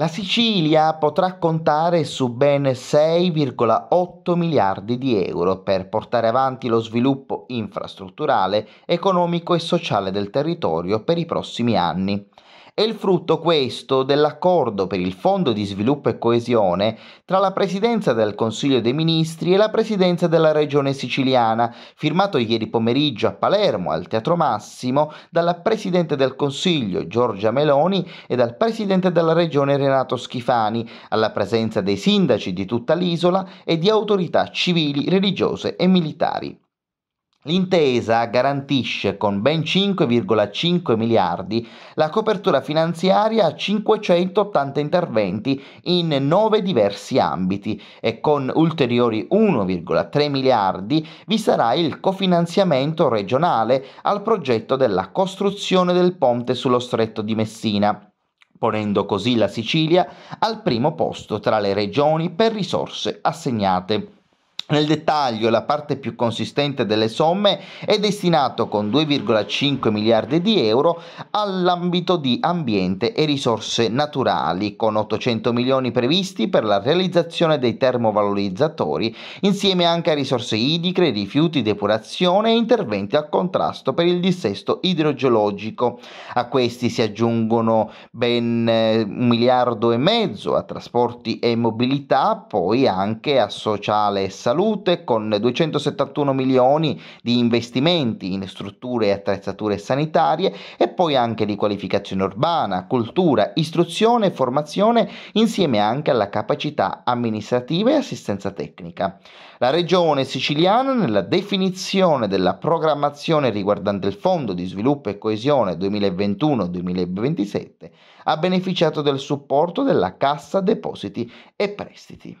La Sicilia potrà contare su ben 6,8 miliardi di euro per portare avanti lo sviluppo infrastrutturale, economico e sociale del territorio per i prossimi anni. È il frutto questo dell'accordo per il Fondo di sviluppo e coesione tra la Presidenza del Consiglio dei Ministri e la Presidenza della Regione siciliana, firmato ieri pomeriggio a Palermo al Teatro Massimo dalla Presidente del Consiglio Giorgia Meloni e dal Presidente della Regione Renato Schifani, alla presenza dei sindaci di tutta l'isola e di autorità civili, religiose e militari. L'intesa garantisce con ben 5,5 miliardi la copertura finanziaria a 580 interventi in nove diversi ambiti e con ulteriori 1,3 miliardi vi sarà il cofinanziamento regionale al progetto della costruzione del ponte sullo stretto di Messina ponendo così la Sicilia al primo posto tra le regioni per risorse assegnate. Nel dettaglio la parte più consistente delle somme è destinato con 2,5 miliardi di euro all'ambito di ambiente e risorse naturali, con 800 milioni previsti per la realizzazione dei termovalorizzatori, insieme anche a risorse idriche, rifiuti, depurazione e interventi a contrasto per il dissesto idrogeologico. A questi si aggiungono ben eh, un miliardo e mezzo a trasporti e mobilità, poi anche a sociale e salute salute con 271 milioni di investimenti in strutture e attrezzature sanitarie e poi anche di qualificazione urbana, cultura, istruzione e formazione insieme anche alla capacità amministrativa e assistenza tecnica. La regione siciliana nella definizione della programmazione riguardante il Fondo di sviluppo e coesione 2021-2027 ha beneficiato del supporto della Cassa Depositi e Prestiti.